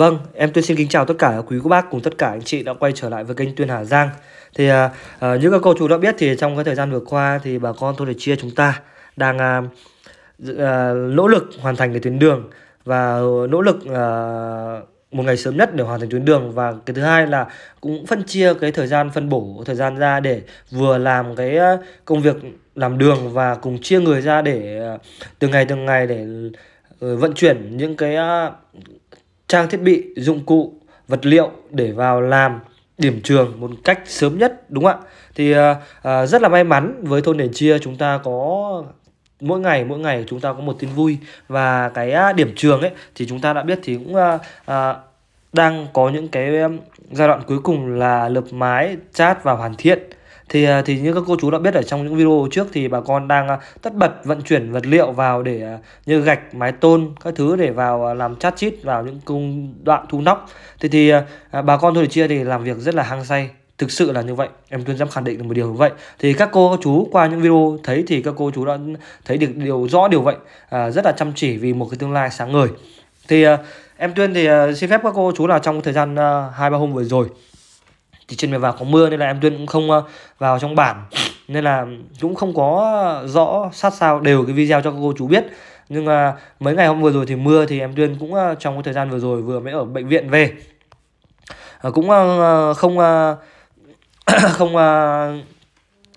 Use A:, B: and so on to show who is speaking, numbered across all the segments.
A: Vâng, em tôi xin kính chào tất cả quý cô bác cùng tất cả anh chị đã quay trở lại với kênh Tuyên Hà Giang. Thì à, à, các cô chú đã biết thì trong cái thời gian vừa qua thì bà con tôi để chia chúng ta đang à, à, nỗ lực hoàn thành cái tuyến đường và nỗ lực à, một ngày sớm nhất để hoàn thành tuyến đường và cái thứ hai là cũng phân chia cái thời gian phân bổ thời gian ra để vừa làm cái à, công việc làm đường và cùng chia người ra để à, từng ngày từng ngày để ừ, vận chuyển những cái trang thiết bị, dụng cụ, vật liệu để vào làm điểm trường một cách sớm nhất đúng không ạ? Thì à, rất là may mắn với thôn Đền Chia chúng ta có mỗi ngày mỗi ngày chúng ta có một tin vui và cái điểm trường ấy thì chúng ta đã biết thì cũng à, à, đang có những cái giai đoạn cuối cùng là lợp mái, chát và hoàn thiện thì à, thì như các cô chú đã biết ở trong những video trước thì bà con đang à, tất bật vận chuyển vật liệu vào để à, như gạch mái tôn các thứ để vào làm chát chít vào những công đoạn thu nóc thì thì bà con thôi chia thì làm việc rất là hăng say thực sự là như vậy em tuyên dám khẳng định được một điều như vậy thì các cô các chú qua những video thấy thì các cô chú đã thấy được điều rõ điều vậy à, rất là chăm chỉ vì một cái tương lai sáng ngời thì em tuyên thì xin phép các cô chú là trong thời gian hai ba hôm vừa rồi thì trên mày vào có mưa nên là em Tuyên cũng không ờ, vào trong bản nên là cũng không có rõ sát sao đều cái video cho các cô chú biết nhưng mà ờ, mấy ngày hôm vừa rồi thì mưa thì em Tuyên cũng ờ, trong cái thời gian vừa rồi vừa mới ở bệnh viện về cũng không không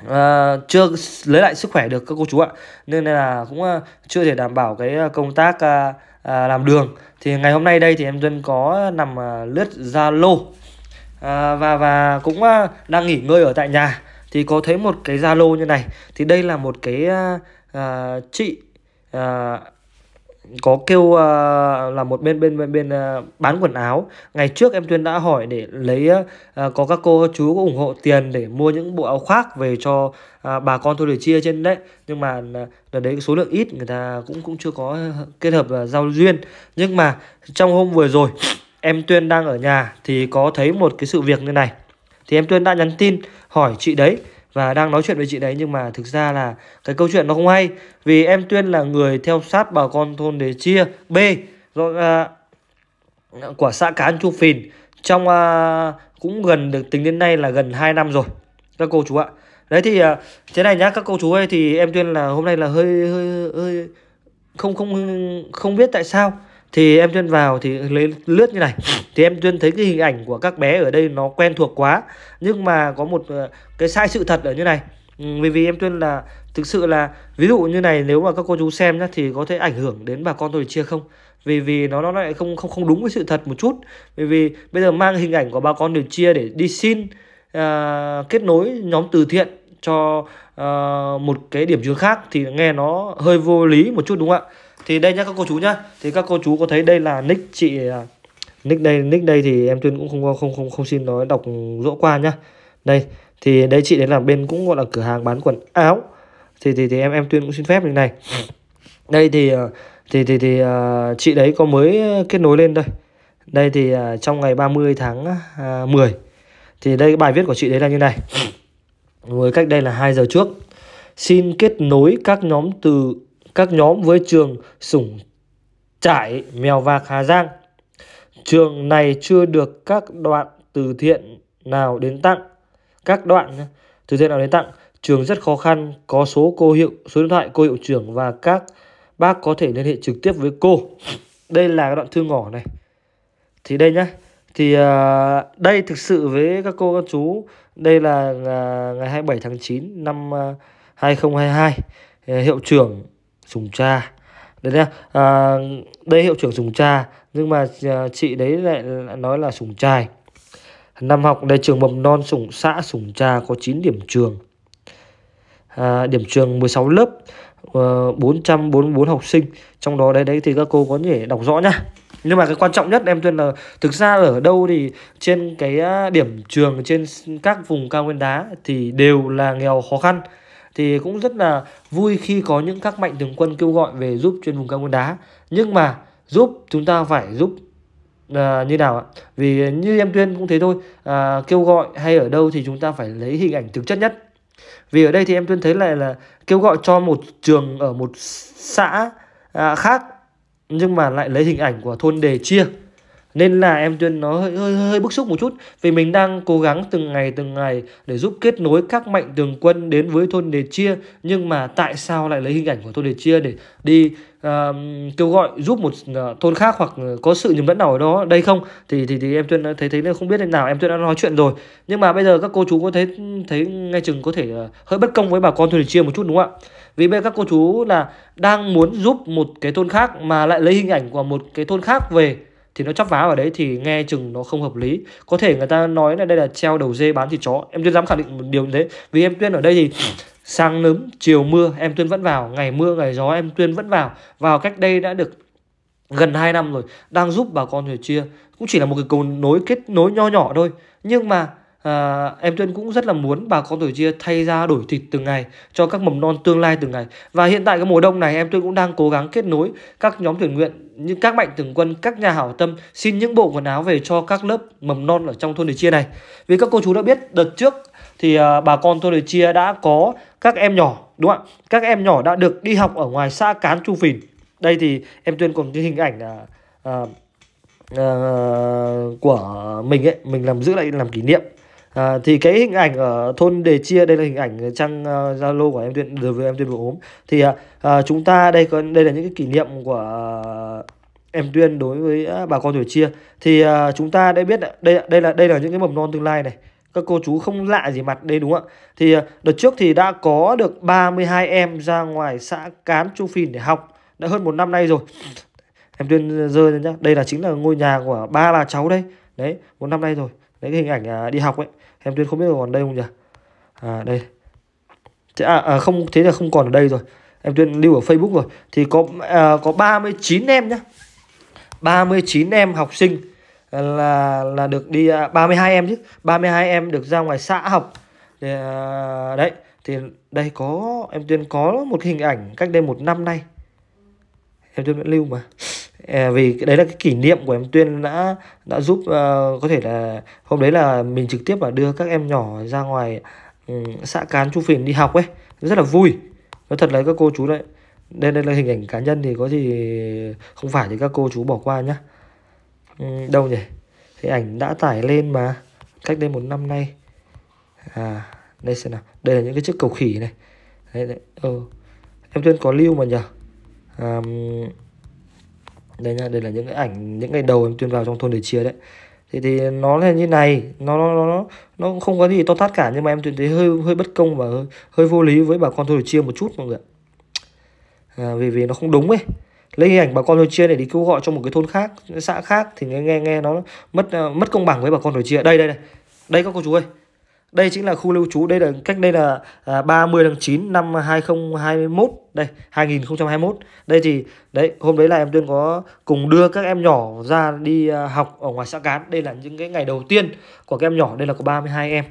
A: à, chưa lấy lại sức khỏe được các cô chú ạ nên là cũng chưa thể đảm bảo cái công tác à, à, làm đường thì ngày hôm nay đây thì em Tuân có nằm à, lướt Zalo à, và và cũng à, đang nghỉ ngơi ở tại nhà thì có thấy một cái Zalo như này thì đây là một cái à, à chị à, có kêu uh, là một bên bên bên bên uh, bán quần áo ngày trước em tuyên đã hỏi để lấy uh, có các cô chú có ủng hộ tiền để mua những bộ áo khoác về cho uh, bà con thôi để chia trên đấy nhưng mà là đấy số lượng ít người ta cũng cũng chưa có kết hợp uh, giao duyên nhưng mà trong hôm vừa rồi em Tuyên đang ở nhà thì có thấy một cái sự việc như này. Thì em Tuyên đã nhắn tin hỏi chị đấy và đang nói chuyện với chị đấy nhưng mà thực ra là cái câu chuyện nó không hay vì em Tuyên là người theo sát bà con thôn để Chia B rồi uh, của xã Cán Chu Phìn trong uh, cũng gần được tính đến nay là gần 2 năm rồi các cô chú ạ. Đấy thì uh, thế này nhá các cô chú ơi thì em Tuyên là hôm nay là hơi hơi hơi không không không biết tại sao thì em tuyên vào thì lấy lướt như này thì em tuyên thấy cái hình ảnh của các bé ở đây nó quen thuộc quá nhưng mà có một ờ, cái sai sự thật ở như này ừ, vì vì em tuyên là thực sự là ví dụ như này nếu mà các cô chú xem nhá thì có thể ảnh hưởng đến bà con tôi chia không vì vì nó nó lại không không không đúng với sự thật một chút vì vì bây giờ mang hình ảnh của bà con điều chia để đi xin uh, kết nối nhóm từ thiện cho uh, một cái điểm trường khác thì nghe nó hơi vô lý một chút đúng không ạ thì đây nhá các cô chú nhá thì các cô chú có thấy đây là nick chị à, nick đây nick đây thì em tuyên cũng không không không không xin nói đọc dỗ qua nhá đây thì đây chị đấy là bên cũng gọi là cửa hàng bán quần áo thì thì thì em em tuyên cũng xin phép như này đây thì à, thì thì thì uh, chị đấy có mới kết nối lên đây đây thì uh, trong ngày 30 tháng uh, 10 thì đây bài viết của chị đấy là như này với cách đây là 2 giờ trước xin kết nối các nhóm từ các nhóm với trường Sủng Trải, Mèo Vạc, Hà Giang. Trường này chưa được các đoạn từ thiện nào đến tặng. Các đoạn từ thiện nào đến tặng. Trường rất khó khăn, có số cô hiệu, số điện thoại cô hiệu trưởng và các bác có thể liên hệ trực tiếp với cô. Đây là đoạn thư ngỏ này. Thì đây nhá. Thì uh, đây thực sự với các cô các chú, đây là uh, ngày 27 tháng 9 năm uh, à, 2022 hiệu trưởng Sùng cha đấy nhá à, đây hiệu trưởng Sùng cha nhưng mà à, chị đấy lại nói là sùng trai năm học đây trường mầm non sùng xã sùng trà có 9 điểm trường à, điểm trường 16 lớp ờ, bốn trăm uh, bốn học sinh trong đó đấy đấy thì các cô có thể đọc rõ nhá nhưng mà cái quan trọng nhất em tuyên là thực ra ở đâu thì trên cái à, điểm trường trên các vùng cao nguyên đá thì đều là nghèo khó khăn thì cũng rất là vui khi có những các mạnh thường quân kêu gọi về giúp chuyên vùng cao nguyên đá nhưng mà giúp chúng ta phải giúp à, như nào ạ vì như em tuyên cũng thế thôi à, kêu gọi hay ở đâu thì chúng ta phải lấy hình ảnh thực chất nhất vì ở đây thì em tuyên thấy lại là kêu gọi cho một trường ở một xã à, khác nhưng mà lại lấy hình ảnh của thôn đề chia nên là em Duyên nó hơi, hơi, hơi bức xúc một chút vì mình đang cố gắng từng ngày từng ngày để giúp kết nối các mạnh thường quân đến với thôn Đề Chia nhưng mà tại sao lại lấy hình ảnh của thôn Đề Chia để đi uh, kêu gọi giúp một uh, thôn khác hoặc có sự nhầm lẫn nào ở đó đây không thì thì thì em Duyên thấy thấy không biết thế nào em Duyên đã nói chuyện rồi nhưng mà bây giờ các cô chú có thấy thấy ngay chừng có thể uh, hơi bất công với bà con thôn Đề Chia một chút đúng không ạ vì bây giờ các cô chú là đang muốn giúp một cái thôn khác mà lại lấy hình ảnh của một cái thôn khác về thì nó chắp vá vào đấy thì nghe chừng nó không hợp lý có thể người ta nói là đây là treo đầu dê bán thịt chó em tuyên dám khẳng định một điều như thế vì em tuyên ở đây thì sáng nấm chiều mưa em tuyên vẫn vào ngày mưa ngày gió em tuyên vẫn vào vào cách đây đã được gần 2 năm rồi đang giúp bà con người chia cũng chỉ là một cái cầu nối kết nối nho nhỏ thôi nhưng mà à, em Tuyên cũng rất là muốn bà con tuổi chia thay ra đổi thịt từng ngày cho các mầm non tương lai từng ngày và hiện tại cái mùa đông này em Tuyên cũng đang cố gắng kết nối các nhóm thiện nguyện như các mạnh thường quân các nhà hảo tâm xin những bộ quần áo về cho các lớp mầm non ở trong thôn đời chia này vì các cô chú đã biết đợt trước thì à, bà con thôn đời chia đã có các em nhỏ đúng không ạ các em nhỏ đã được đi học ở ngoài xã cán chu phìn đây thì em Tuyên còn cái hình ảnh là à, à, của mình ấy mình làm giữ lại làm kỷ niệm À, thì cái hình ảnh ở thôn Đề Chia đây là hình ảnh trang ờ, Zalo uh, của em tuyên được em tuyên vừa ốm thì uh, chúng ta đây có đây là những cái kỷ niệm của uh, em tuyên đối với uh, bà con tuổi chia thì uh, chúng ta đã biết đây đây là đây là những cái mầm non tương lai này các cô chú không lạ gì mặt đây đúng không ạ thì uh, đợt trước thì đã có được 32 em ra ngoài xã Cán Chu Phìn để học đã hơn một năm nay rồi em tuyên rơi nhá đây là chính là ngôi nhà của ba bà cháu đây đấy một năm nay rồi đấy cái hình ảnh à, đi học ấy em tuyên không biết còn đây không nhỉ à đây thế à, à không thế là không còn ở đây rồi em tuyên lưu ở facebook rồi thì có à, có 39 em nhá 39 em học sinh à, là là được đi à, 32 em chứ 32 em được ra ngoài xã học thì, à, đấy thì đây có em tuyên có một hình ảnh cách đây một năm nay em tuyên vẫn lưu mà À, vì đấy là cái kỷ niệm của em Tuyên đã đã giúp uh, có thể là hôm đấy là mình trực tiếp là đưa các em nhỏ ra ngoài um, xã cán chu phìn đi học ấy rất là vui nói thật là các cô chú đấy đây đây là hình ảnh cá nhân thì có gì không phải thì các cô chú bỏ qua nhá um, đâu nhỉ cái ảnh đã tải lên mà cách đây một năm nay à đây xem nào đây là những cái chiếc cầu khỉ này đấy, đấy. Ừ. em Tuyên có lưu mà nhỉ um, đây nhá đây là những cái ảnh những ngày đầu em tuyên vào trong thôn để chia đấy thì thì nó là như này nó nó nó nó cũng không có gì to tát cả nhưng mà em tuyên thấy hơi hơi bất công và hơi, hơi vô lý với bà con thôn để chia một chút mọi người à, vì vì nó không đúng ấy lấy hình ảnh bà con hồi chia để đi kêu gọi cho một cái thôn khác xã khác thì nghe nghe nghe nó mất ờ, mất công bằng với bà con hồi chia đây đây đây đây các cô chú ơi đây chính là khu lưu trú đây là cách đây là à, 30 tháng 9 năm 2021 đây 2021 đây thì đấy hôm đấy là em tuyên có cùng đưa các em nhỏ ra đi à, học ở ngoài xã cán đây là những cái ngày đầu tiên của các em nhỏ đây là có 32 em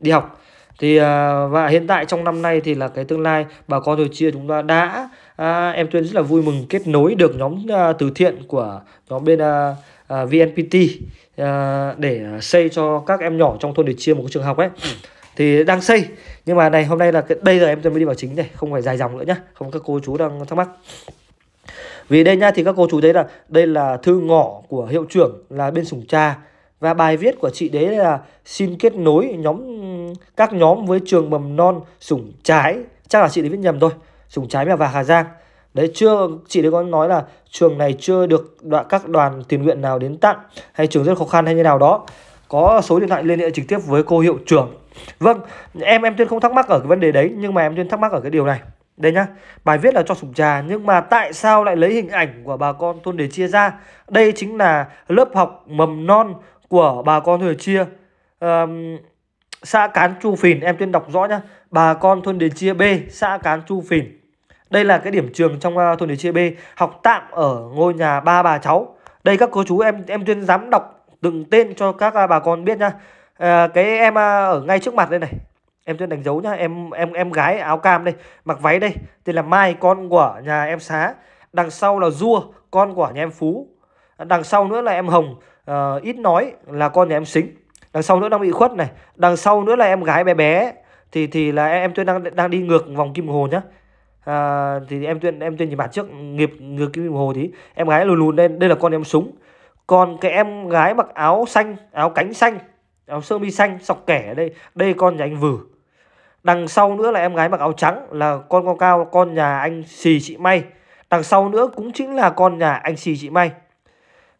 A: đi học thì à, và hiện tại trong năm nay thì là cái tương lai bà con thời chia chúng ta đã à, em tuyên rất là vui mừng kết nối được nhóm à, từ thiện của nhóm bên uh, à, VNPT uh, à, để xây cho các em nhỏ trong thôn để chia một cái trường học ấy thì đang xây nhưng mà này hôm nay là cái, đây giờ em mới đi vào chính này không phải dài dòng nữa nhá không các cô chú đang thắc mắc vì đây nha thì các cô chú thấy là đây là thư ngỏ của hiệu trưởng là bên sùng trà và bài viết của chị đấy là xin kết nối nhóm các nhóm với trường mầm non sủng trái chắc là chị đấy viết nhầm thôi sủng trái mèo và hà giang đấy chưa chị đấy có nói là trường này chưa được đoạn các đoàn tình nguyện nào đến tặng hay trường rất khó khăn hay như nào đó có số điện thoại liên hệ trực tiếp với cô hiệu trưởng vâng em em tuyên không thắc mắc ở cái vấn đề đấy nhưng mà em tuyên thắc mắc ở cái điều này đây nhá bài viết là cho sủng trà nhưng mà tại sao lại lấy hình ảnh của bà con thôn để chia ra đây chính là lớp học mầm non của bà con thôn để chia um, xã Cán Chu Phìn em tuyên đọc rõ nhá bà con thôn Đền Chia B xã Cán Chu Phìn đây là cái điểm trường trong ờ, thôn địa chia B học tạm ở ngôi nhà ba bà cháu. Đây các cô chú em em tuyên dám đọc từng tên cho các ờ, bà con biết nhá. À, cái em ở ngay trước mặt đây này. Em tuyên đánh dấu nhá, em em em gái áo cam đây, mặc váy đây, tên là Mai con của nhà em Xá. Đằng sau là Dua, con của nhà em Phú. Đằng sau nữa là em Hồng, uh, ít nói là con nhà em Xính. Đằng sau nữa đang bị khuất này, đằng sau nữa là em gái bé bé thì thì là em tuyên đang đang đi ngược vòng kim hồ nhá à, thì em tuyên em tuyên chỉ mặt trước nghiệp ngược kim đồng hồ thì em gái lùn lùn lên đây là con em súng còn cái em gái mặc áo xanh áo cánh xanh áo sơ mi xanh sọc kẻ ở đây đây con nhà anh vừ đằng sau nữa là em gái mặc áo trắng là con con cao con nhà anh xì chị may đằng sau nữa cũng chính là con nhà anh xì chị may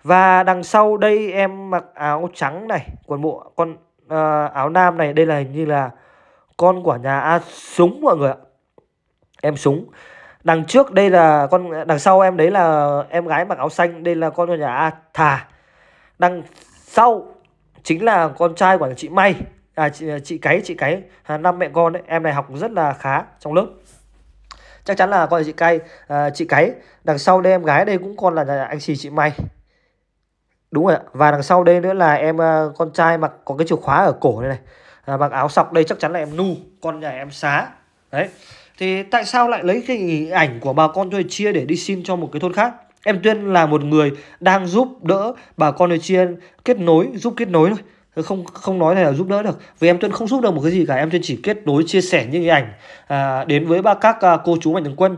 A: và đằng sau đây em mặc áo trắng này quần bộ con uh, áo nam này đây là hình như là con của nhà a súng mọi người ạ em súng đằng trước đây là con đằng sau em đấy là em gái mặc áo xanh đây là con nhà A Thà đằng sau chính là con trai của chị May à, chị, chị cái chị cái à, năm mẹ con đấy em này học rất là khá trong lớp chắc chắn là con chị cay à, chị cái đằng sau đây em gái đây cũng còn là anh xì chị May đúng rồi ạ và đằng sau đây nữa là em à, con trai mặc có cái chìa khóa ở cổ này này à, mặc áo sọc đây chắc chắn là em nu con nhà em xá đấy thì tại sao lại lấy cái hình ảnh của bà con thuê chia để đi xin cho một cái thôn khác em tuyên là một người đang giúp đỡ bà con thuê chia kết nối giúp kết nối thôi ờ, không không nói này là giúp đỡ được vì em tuyên không giúp được một cái gì cả em tuyên chỉ kết nối chia sẻ những hình ảnh à, đến với ba các à, cô chú mạnh thường quân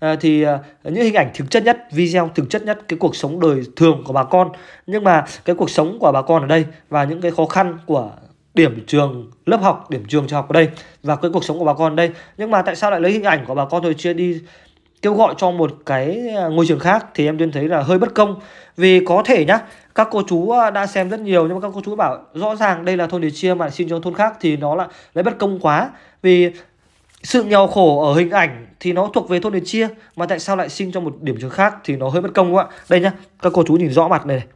A: à, thì à, những hình ảnh thực chất nhất video thực chất nhất cái cuộc sống đời thường của bà con nhưng mà cái cuộc sống của bà con ở đây và những cái khó khăn của điểm trường lớp học điểm trường trường học ở đây và cái cuộc sống của bà con ở đây nhưng mà tại sao lại lấy hình ảnh của bà con rồi chia đi kêu gọi cho một cái à, ngôi trường khác thì em tuyên thấy là hơi bất công vì có thể nhá các cô chú à, đã xem rất nhiều nhưng mà các cô chú bảo rõ ràng đây là thôn để chia mà xin cho thôn khác thì nó lại lấy bất công quá vì sự nghèo khổ ở hình ảnh thì nó thuộc về thôn để chia mà tại sao lại xin cho một điểm trường khác thì nó hơi bất công quá đây nhá các cô chú nhìn rõ mặt này, này.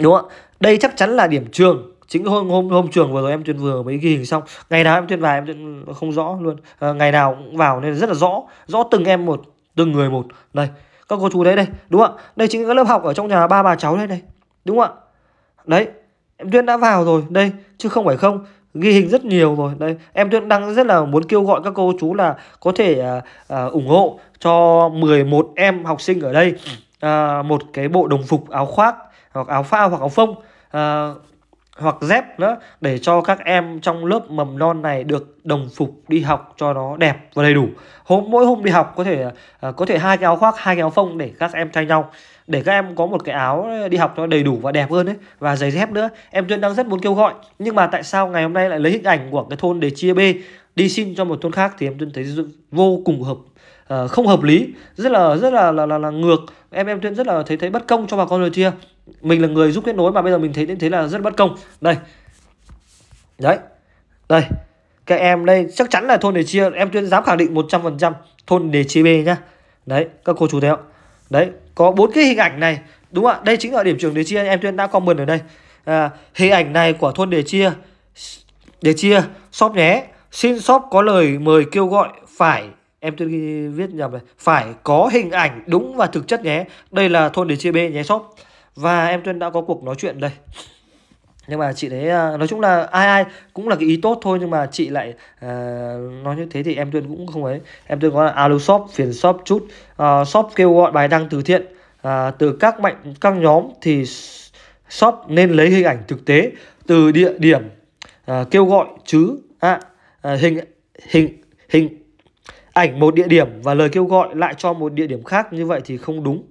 A: đúng không ạ đây chắc chắn là điểm trường chính hôm hôm hôm trường vừa rồi em tuyên vừa mới ghi hình xong ngày nào em tuyên vào em tuyên không rõ luôn à, ngày nào cũng vào nên rất là rõ rõ từng em một từng người một đây các cô chú đấy đây đúng không ạ đây chính các lớp học ở trong nhà ba bà cháu đây đây đúng không ạ đấy em tuyên đã vào rồi đây chứ không phải không ghi hình rất nhiều rồi đây em tuyên đang rất là muốn kêu gọi các cô chú là có thể à, à, ủng hộ cho 11 em học sinh ở đây à, một cái bộ đồng phục áo khoác hoặc áo phao hoặc áo phông à, hoặc dép nữa để cho các em trong lớp mầm non này được đồng phục đi học cho nó đẹp và đầy đủ hôm mỗi hôm đi học có thể à, có thể hai cái áo khoác hai cái áo phông để các em thay nhau để các em có một cái áo ờ, đi học cho đầy đủ và đẹp hơn ấy và giày dép nữa em tuyên đang rất muốn kêu gọi nhưng mà tại sao ngày hôm nay lại lấy hình ảnh của cái thôn để chia b đi xin cho một thôn khác thì em tuyên thấy vô cùng hợp Ờ, không hợp lý rất là rất là là là, là ngược em em tuyên rất là thấy thấy bất công cho bà con người chia mình là người giúp kết nối mà bây giờ mình thấy thế là rất bất công đây đấy đây các em đây chắc chắn là thôn để chia em tuyên dám khẳng định 100% thôn để chia B nhá đấy các cô chú thấy không đấy có bốn cái hình ảnh này đúng ạ đây chính là điểm trường để chia em tuyên đã comment ở đây à, hình ảnh này của thôn để chia để chia shop nhé xin shop có lời mời kêu gọi phải em tôi viết nhầm này phải có hình ảnh đúng và thực chất nhé đây là thôn để chia b nhé shop và em tuyên đã có cuộc nói chuyện đây nhưng mà chị đấy à, nói chung là ai ai cũng là cái ý tốt thôi nhưng mà chị lại uh, nói như thế thì em tuyên cũng không ấy em tuyên có là alo shop phiền shop chút uh, shop kêu gọi bài đăng từ thiện uh, từ các mạnh các nhóm thì shop nên lấy hình ảnh thực tế từ địa điểm uh, kêu gọi chứ à, uh, hình hình hình ảnh một địa điểm và lời kêu gọi lại cho một địa điểm khác như vậy thì không đúng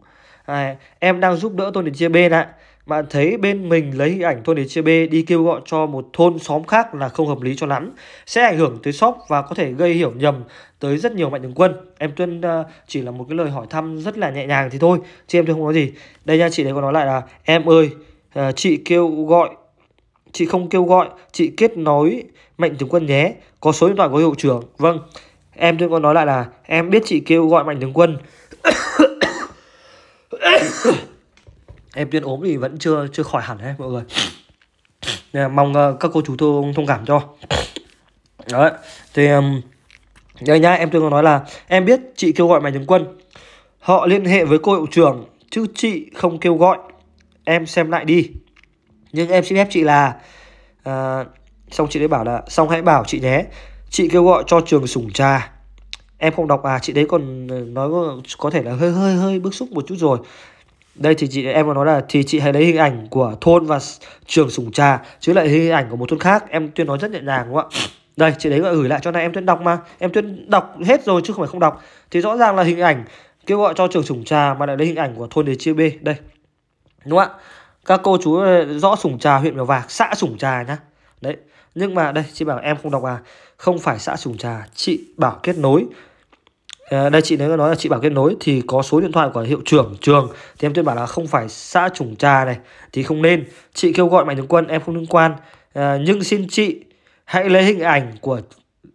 A: à, em đang giúp đỡ thôn Tony chia B này bạn thấy bên mình lấy hình ảnh Tony chia B đi kêu gọi cho một thôn xóm khác là không hợp lý cho lắm sẽ ảnh hưởng tới shop và có thể gây hiểu nhầm tới rất nhiều mạnh thường quân em tuân uh, chỉ là một cái lời hỏi thăm rất là nhẹ nhàng thì thôi chứ em tuyên không nói gì đây nha chị đấy có nói lại là em ơi uh, chị kêu gọi chị không kêu gọi chị kết nối mạnh thường quân nhé có số điện thoại của hiệu trưởng vâng Em tôi có nói lại là em biết chị kêu gọi Mạnh Thường Quân. em tuyên ốm thì vẫn chưa chưa khỏi hẳn đấy mọi người. mong ờ, các cô chú tôi thông cảm cho. Đấy. Thì um, đây nhá, em tôi có nói là em biết chị kêu gọi Mạnh Thường Quân. Họ liên hệ với cô hiệu trưởng chứ chị không kêu gọi. Em xem lại đi. Nhưng em xin phép chị là uh, xong chị ấy bảo là xong hãy bảo chị nhé Chị kêu gọi cho trường sủng trà Em không đọc à chị đấy còn ờ, nói có thể là hơi hơi hơi bức xúc một chút rồi đây thì chị em có nói là thì chị hãy lấy hình ảnh của thôn và trường sủng trà chứ lại hình ảnh của một thôn khác em tuyên nói rất nhẹ nhàng quá đây chị đấy gọi gửi lại cho này em tuyên đọc mà em tuyên đọc hết rồi chứ không phải không đọc thì rõ ràng là hình ảnh kêu gọi cho trường sủng trà mà lại lấy hình ảnh của thôn để chia b đây đúng không ạ các cô chú ờ, rõ sủng trà huyện mèo vạc xã sủng trà nhá đấy nhưng mà đây chị bảo em không đọc à không phải xã Sùng Trà chị bảo kết nối à, đây chị nếu nói là chị bảo kết nối thì có số điện thoại của hiệu trưởng trường thì em tuyên bảo là không phải xã Sùng Trà này thì không nên chị kêu gọi mạnh thường quân em không liên quan à, nhưng xin chị hãy lấy hình ảnh của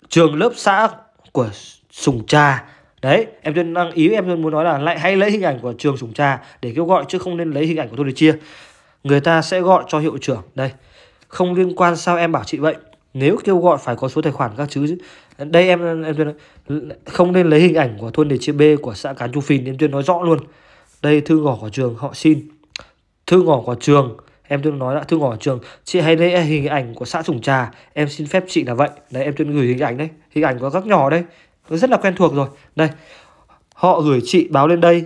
A: trường lớp xã của Sùng Trà đấy em tuyên đang ý em tuyên muốn nói là lại hãy lấy hình ảnh của trường Sùng Trà để kêu gọi chứ không nên lấy hình ảnh của tôi để chia người ta sẽ gọi cho hiệu trưởng đây không liên quan sao em bảo chị vậy nếu kêu gọi phải có số tài khoản các chứ đây em em tuyên không nên lấy hình ảnh của thôn đề chia b của xã cán chu phìn em tuyên nói rõ luôn đây thư ngỏ của trường họ xin thư ngỏ của trường em tuyên nói đã thư ngỏ của trường chị hãy lấy hình ảnh của xã sủng trà em xin phép chị là vậy đấy em tuyên gửi hình ảnh đấy hình ảnh của các nhỏ đây nó rất là quen thuộc rồi đây họ gửi chị báo lên đây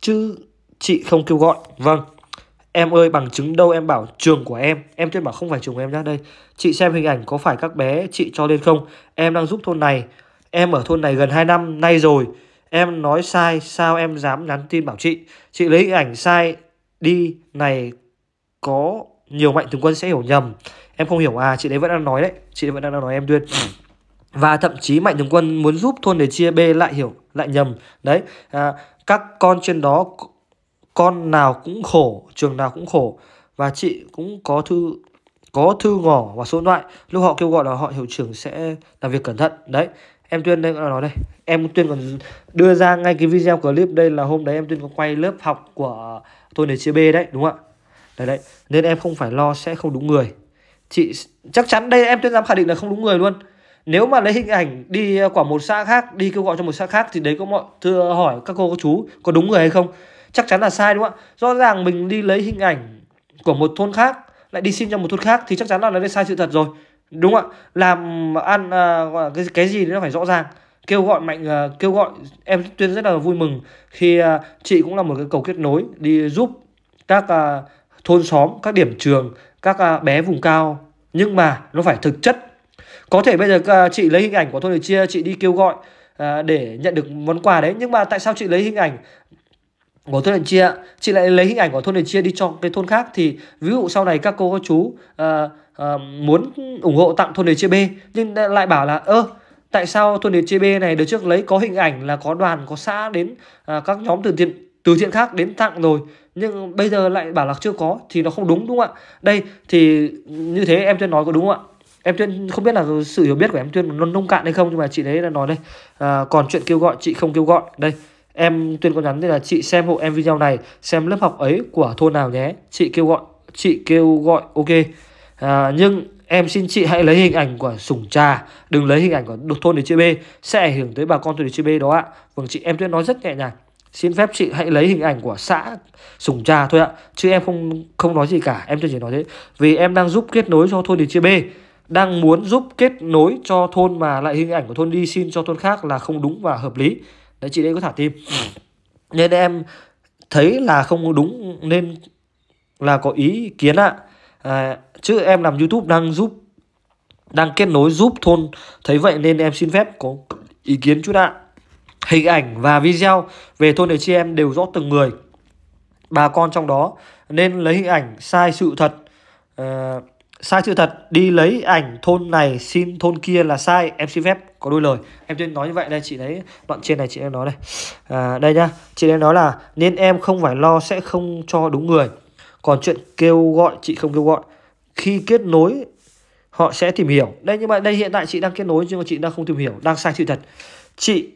A: chứ chị không kêu gọi vâng Em ơi bằng chứng đâu em bảo trường của em Em tuyên bảo không phải trường của em nhá đây Chị xem hình ảnh có phải các bé chị cho lên không Em đang giúp thôn này Em ở thôn này gần 2 năm nay rồi Em nói sai sao em dám nhắn tin bảo chị Chị lấy hình ảnh sai đi này Có nhiều mạnh thường quân sẽ hiểu nhầm Em không hiểu à chị đấy vẫn đang nói đấy Chị đấy vẫn đang nói em Tuyên và thậm chí mạnh thường quân muốn giúp thôn để chia b lại hiểu lại nhầm đấy à, các con trên đó con nào cũng khổ trường nào cũng khổ và chị cũng có thư có thư ngỏ và số điện thoại lúc họ kêu gọi là họ hiệu trưởng sẽ làm việc cẩn thận đấy em tuyên đây là nói đây em tuyên còn đưa ra ngay cái video clip đây là hôm đấy em tuyên có quay lớp học của tôi để chia b đấy đúng không ạ đấy đấy nên em không phải lo sẽ không đúng người chị chắc chắn đây em tuyên dám khẳng định là không đúng người luôn nếu mà lấy hình ảnh đi quả một xã khác đi kêu gọi cho một xã khác thì đấy có mọi thưa hỏi các cô các chú có đúng người hay không chắc chắn là sai đúng không ạ rõ ràng mình đi lấy hình ảnh của một thôn khác lại đi xin cho một thôn khác thì chắc chắn là nó sai sự thật rồi đúng không ạ làm ăn uh, cái cái gì nó phải rõ ràng kêu gọi mạnh uh, kêu gọi em tuyên rất là vui mừng khi uh, chị cũng là một cái cầu kết nối đi giúp các uh, thôn xóm các điểm trường các uh, bé vùng cao nhưng mà nó phải thực chất có thể bây giờ uh, chị lấy hình ảnh của thôn được chia chị đi kêu gọi uh, để nhận được món quà đấy nhưng mà tại sao chị lấy hình ảnh của thôn Điện Chia chị lại lấy hình ảnh của thôn Điện Chia đi cho cái thôn khác thì ví dụ sau này các cô các chú uh, uh, muốn ủng hộ tặng thôn Điện Chia B nhưng lại bảo là ơ tại sao thôn Điện Chia B này được trước lấy có hình ảnh là có đoàn có xã đến uh, các nhóm từ thiện từ thiện khác đến tặng rồi nhưng bây giờ lại bảo là chưa có thì nó không đúng đúng không ạ đây thì như thế em tuyên nói có đúng không ạ em tuyên không biết là sự hiểu biết của em tuyên nó nông cạn hay không nhưng mà chị đấy là nói đây à, còn chuyện kêu gọi chị không kêu gọi đây Em Tuyên có nhắn đây là chị xem hộ em video này, xem lớp học ấy của thôn nào nhé. Chị kêu gọi, chị kêu gọi ok. À, nhưng em xin chị hãy lấy hình ảnh của sủng trà, đừng lấy hình ảnh của đột thôn để chữ B, sẽ ảnh hưởng tới bà con thôn để chữ B đó ạ. Vâng chị em tuyên nói rất nhẹ nhàng. Xin phép chị hãy lấy hình ảnh của xã Sủng Trà thôi ạ, chứ em không không nói gì cả, em chỉ nói thế. Vì em đang giúp kết nối cho thôn để chữ B đang muốn giúp kết nối cho thôn mà lại hình ảnh của thôn đi xin cho thôn khác là không đúng và hợp lý đấy chị đấy có thả tim ừ. nên em thấy là không đúng nên là có ý kiến ạ à, chứ em làm youtube đang giúp đang kết nối giúp thôn thấy vậy nên em xin phép có ý kiến chút ạ hình ảnh và video về thôn để chị em đều rõ từng người bà con trong đó nên lấy hình ảnh sai sự thật à, sai sự thật đi lấy ảnh thôn này xin thôn kia là sai em xin phép có đuôi lời em tuyên nói như vậy đây chị thấy đoạn trên này chị em nói đây à, đây nhá chị em nói là nên em không phải lo sẽ không cho đúng người còn chuyện kêu gọi chị không kêu gọi khi kết nối họ sẽ tìm hiểu đây nhưng mà đây hiện tại chị đang kết nối nhưng mà chị đang không tìm hiểu đang sai sự thật chị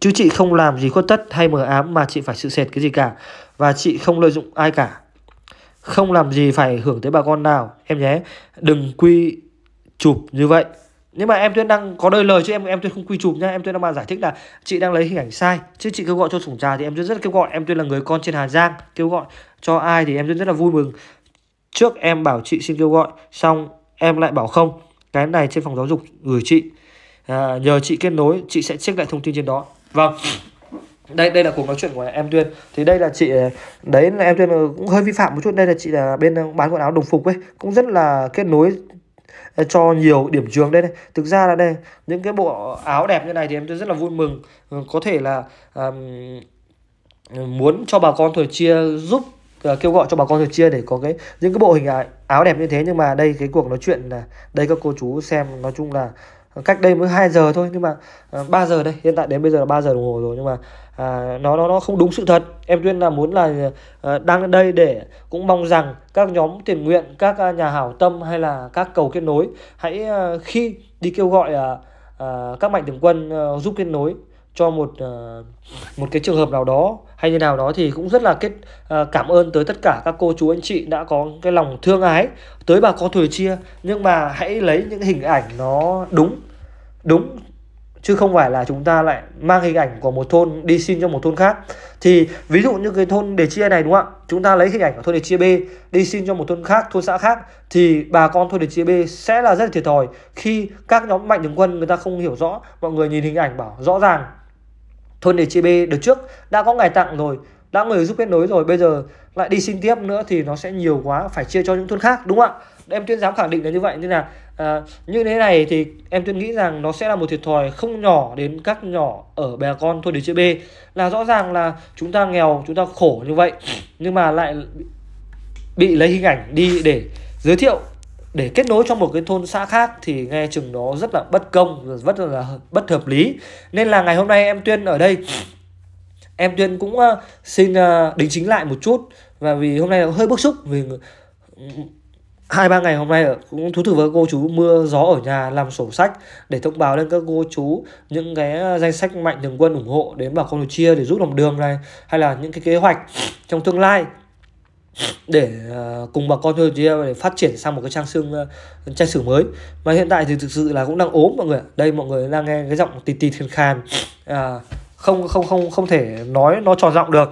A: chứ chị không làm gì khuất tất hay mờ ám mà chị phải sự sệt cái gì cả và chị không lợi dụng ai cả không làm gì phải hưởng tới bà con nào em nhé đừng quy chụp như vậy nhưng mà em tuyết đang có đôi lời chứ em em tuyết không quy chụp nhá em tuyết đang bàn giải thích là chị đang lấy hình ảnh sai chứ chị kêu gọi cho sủng trà thì em tuyết rất kêu gọi em tuyết là người con trên hà giang kêu gọi cho ai thì em tuyết rất là vui mừng trước em bảo chị xin kêu gọi xong em lại bảo không cái này trên phòng giáo dục gửi chị à, nhờ chị kết nối chị sẽ check lại thông tin trên đó vâng đây đây là cuộc nói chuyện của em tuyên thì đây là chị à, đấy là em tuyên cũng hơi vi phạm một chút đây là chị là bên bán quần áo đồng phục ấy cũng rất là kết nối cho nhiều điểm trường đây này thực ra là đây những cái bộ áo đẹp như này thì em tôi rất là vui mừng ừ, có thể là um, muốn cho bà con thời chia giúp uh, kêu gọi cho bà con thời chia để có cái những cái bộ hình áo đẹp như thế nhưng mà đây cái cuộc nói chuyện là đây các cô chú xem nói chung là cách đây mới 2 giờ thôi nhưng mà à, 3 giờ đây hiện tại đến bây giờ là 3 giờ đồng hồ rồi nhưng mà à, nó nó nó không đúng sự thật em tuyên là muốn là à, đang đây để cũng mong rằng các nhóm tiền nguyện các à, nhà hảo tâm hay là các cầu kết nối hãy à, khi đi kêu gọi à, à, các mạnh thường quân à, giúp kết nối cho một ờ, một cái trường hợp nào đó hay như nào đó thì cũng rất là kết ờ, cảm ơn tới tất cả các cô chú anh chị đã có cái lòng thương ái tới bà con thuế chia nhưng mà hãy lấy những hình ảnh nó đúng đúng chứ không phải là chúng ta lại mang hình ảnh của một thôn đi xin cho một thôn khác thì ví dụ như cái thôn để chia này đúng không ạ chúng ta lấy hình ảnh của thôn để chia b đi xin cho một thôn khác thôn xã khác thì bà con thôn để chia b sẽ là rất là thiệt thòi khi các nhóm mạnh thường quân người ta không hiểu rõ mọi người nhìn hình ảnh bảo rõ ràng thôn để chị B được trước đã có ngày tặng rồi đã người giúp kết nối rồi bây giờ lại đi xin tiếp nữa thì nó sẽ nhiều quá phải chia cho những thôn khác đúng không ạ em tuyên dám khẳng định là như vậy như là à, như thế này thì em tuyên nghĩ rằng nó sẽ là một thiệt thòi không nhỏ đến các nhỏ ở bè con thôn để chữ b là rõ ràng là chúng ta nghèo chúng ta khổ như vậy nhưng mà lại bị lấy hình ảnh đi để giới thiệu để kết nối trong một cái thôn xã khác thì nghe chừng nó rất là bất công rất là bất hợp lý nên là ngày hôm nay em tuyên ở đây em tuyên cũng ờ, xin ờ, đính chính lại một chút và vì hôm nay hơi bức xúc vì ừ, hai ba ngày hôm nay cũng thú thử với cô chú mưa gió ở nhà làm sổ sách để thông báo lên các cô chú những cái ờ, danh sách mạnh thường quân ủng hộ đến bà con chia để giúp lòng đường này hay là những cái kế hoạch trong tương lai để ờ, cùng bà con thôi ờ, để phát triển sang một cái trang xương ờ, trang sử mới mà hiện tại thì thực sự là cũng đang ốm mọi người đây mọi người đang nghe cái giọng tì tì khàn khàn không không không không thể nói nó tròn giọng được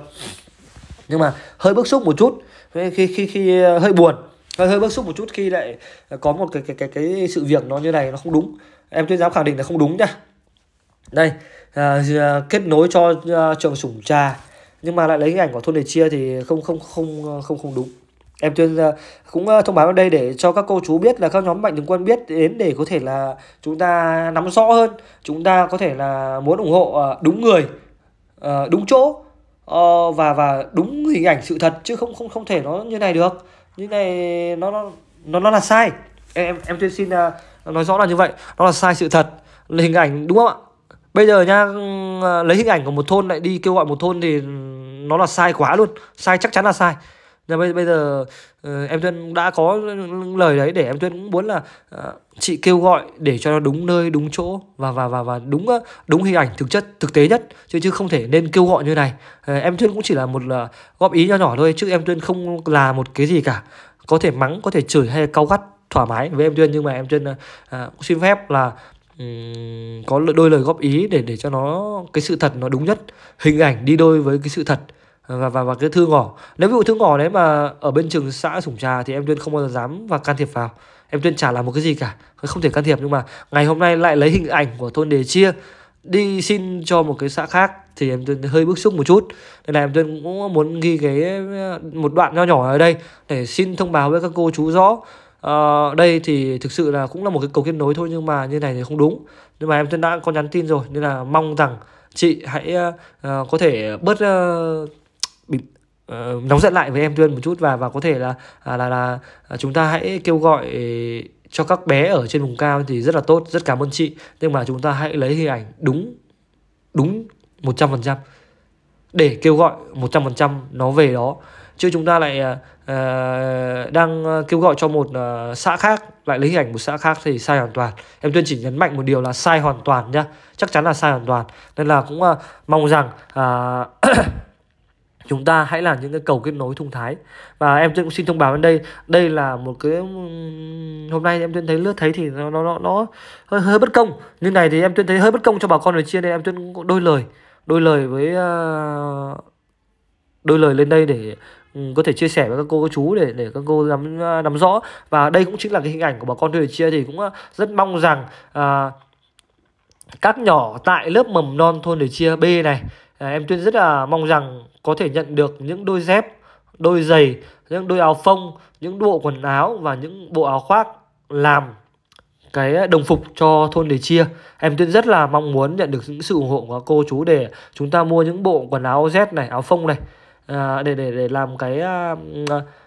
A: nhưng mà hơi bức xúc một chút khi khi khi hơi buồn hơi hơi bức xúc một chút khi lại có một cái cái cái cái sự việc nó như này nó không đúng em tuyên dám khẳng định là không đúng nhá đây à, kết nối cho uh, trường sủng trà nhưng mà lại lấy cái ảnh của thôn để chia thì không không không không không đúng em tuyên à, cũng à, thông báo ở đây để cho các cô chú biết là các nhóm mạnh thường quân biết đến để có thể là chúng ta nắm rõ hơn chúng ta có thể là muốn ủng hộ à, đúng người đúng chỗ ờ, và và đúng hình ảnh sự thật chứ không không không thể nó như này được như này nó nó nó là sai em em tuyên xin nói rõ là như vậy nó là sai sự thật là hình ảnh đúng không ạ bây giờ nha ừ, lấy hình ảnh của một thôn lại đi kêu gọi một thôn thì nó là sai quá luôn sai chắc chắn là sai nên bây, bây giờ uh, em tuyên đã có lời đấy để em tuyên cũng muốn là uh, chị kêu gọi để cho nó đúng nơi đúng chỗ và và và và đúng ờ, đúng hình ảnh thực chất thực tế nhất chứ chứ không thể nên kêu gọi như này uh, em tuyên cũng chỉ là một là góp ý nho nhỏ thôi chứ em tuyên không là một cái gì cả có thể mắng có thể chửi hay cau gắt thoải mái với em tuyên nhưng mà em tuyên uh, xin phép là um, có đôi lời góp ý để để cho nó cái sự thật nó đúng nhất hình ảnh đi đôi với cái sự thật và và và cái thư ngỏ nếu ví dụ thư ngỏ đấy mà ở bên trường xã sủng trà thì em tuyên không bao giờ dám và can thiệp vào em tuyên chả làm một cái gì cả không thể can thiệp nhưng mà ngày hôm nay lại lấy hình ảnh của thôn đề chia đi xin cho một cái xã khác thì em tuyên hơi bức xúc một chút nên là em tuyên cũng muốn ghi cái một đoạn nho nhỏ ở đây để xin thông báo với các cô chú rõ à, đây thì thực sự là cũng là một cái cầu kết nối thôi nhưng mà như này thì không đúng nhưng mà em tuyên đã có nhắn tin rồi nên là mong rằng chị hãy uh, có thể bớt uh, bình uh, ờ, nóng giận lại với em Tuyên một chút và và có thể là à, là là, là chúng ta hãy kêu gọi cho các bé ở trên vùng cao thì rất là tốt, rất cảm ơn chị. Nhưng mà chúng ta hãy lấy hình ảnh đúng đúng 100% để kêu gọi 100% nó về đó. Chứ chúng ta lại uh, đang kêu gọi cho một uh, xã khác lại lấy hình ảnh một xã khác thì sai hoàn toàn. Em Tuyên chỉ nhấn mạnh một điều là sai hoàn toàn nhá. Chắc chắn là sai hoàn toàn. Nên là cũng uh, mong rằng uh, chúng ta hãy làm những cái cầu kết nối thông thái và em cũng xin thông báo đến đây đây là một cái hôm nay em tuyên thấy lướt thấy thì nó nó nó, nó hơi, hơi bất công như này thì em tuyên thấy hơi bất công cho bà con ở chia nên em tuyên đôi lời đôi lời với ờ, đôi lời lên đây để có thể chia sẻ với các cô các chú để để các cô nắm ờ, nắm rõ và đây cũng chính là cái hình ảnh của bà con thuê chia thì cũng ờ, rất mong rằng à, các nhỏ tại lớp mầm non thôn để chia B này à, em Tuyên rất là mong rằng có thể nhận được những đôi dép, đôi giày, những đôi áo phông, những bộ quần áo và những bộ áo khoác làm cái đồng phục cho thôn để chia em tuyên rất là mong muốn nhận được những sự ủng hộ của cô chú để chúng ta mua những bộ quần áo z này áo phông này à, để để để làm cái ờ,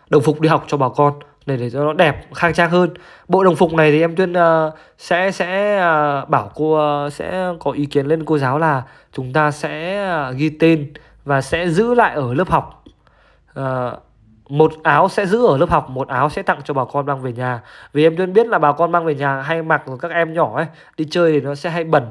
A: đồng phục đi học cho bà con để để cho nó đẹp khang trang hơn bộ đồng phục này thì em tuyên uh, ờ, sẽ sẽ uh, bảo cô uh, sẽ có ý kiến lên cô giáo là chúng ta sẽ uh, ghi tên và sẽ giữ lại ở lớp học uh, một áo sẽ giữ ở lớp học một áo sẽ tặng cho bà con mang về nhà vì em tuyên biết là bà con mang về nhà hay mặc của các em nhỏ ấy đi chơi thì nó sẽ hay bẩn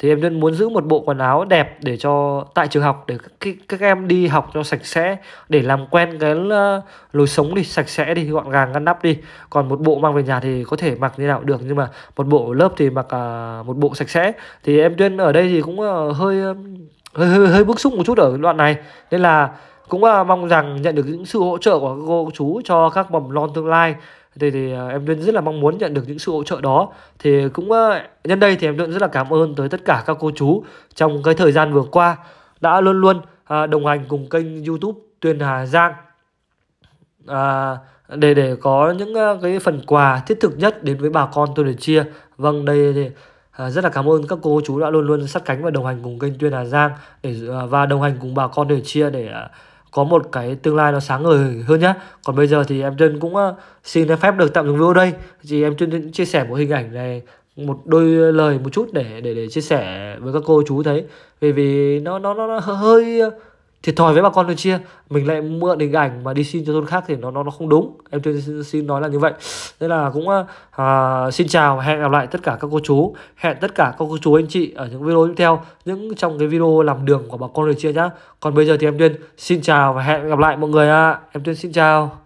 A: thì em luôn muốn giữ một bộ quần áo đẹp để cho tại trường học để các, các em đi học cho sạch sẽ để làm quen cái ờ, lối sống đi sạch sẽ đi gọn gàng ngăn nắp đi còn một bộ mang về nhà thì có thể mặc như nào được nhưng mà một bộ lớp thì mặc à, một bộ sạch sẽ thì em tuyên ở đây thì cũng ờ, hơi ờ, hơi hơi, hơi bức xúc một chút ở đoạn này nên là cũng mong rằng nhận được những sự hỗ trợ của cô chú cho các mầm non tương lai thì, thì à, em luôn rất là mong muốn nhận được những sự hỗ trợ đó thì cũng à, nhân đây thì em luôn rất là cảm ơn tới tất cả các cô chú trong cái thời gian vừa qua đã luôn luôn à, đồng hành cùng kênh youtube Tuyền Hà Giang à, để để có những cái phần quà thiết thực nhất đến với bà con tôi để chia vâng đây thì À, rất là cảm ơn các cô chú đã luôn luôn sát cánh và đồng hành cùng kênh Tuyên Hà Giang để và đồng hành cùng bà con để chia để có một cái tương lai nó sáng ngời hơn nhá còn bây giờ thì em chân cũng ờ, xin phép được tạm dừng video đây thì em chân chia sẻ một hình ảnh này một đôi lời một chút để để để chia sẻ với các cô chú thấy vì vì nó nó nó, nó hơi thiệt thòi với bà con tôi chia mình lại mượn hình ảnh mà đi xin cho thôn khác thì nó nó nó không đúng em tôi xin, nói là như vậy nên là cũng à, à xin chào và hẹn gặp lại tất cả các cô chú hẹn tất cả các cô chú anh chị ở những video tiếp theo những trong cái video làm đường của bà con tôi chia nhá còn bây giờ thì em tuyên xin chào và hẹn gặp lại mọi người ạ à. em tuyên xin chào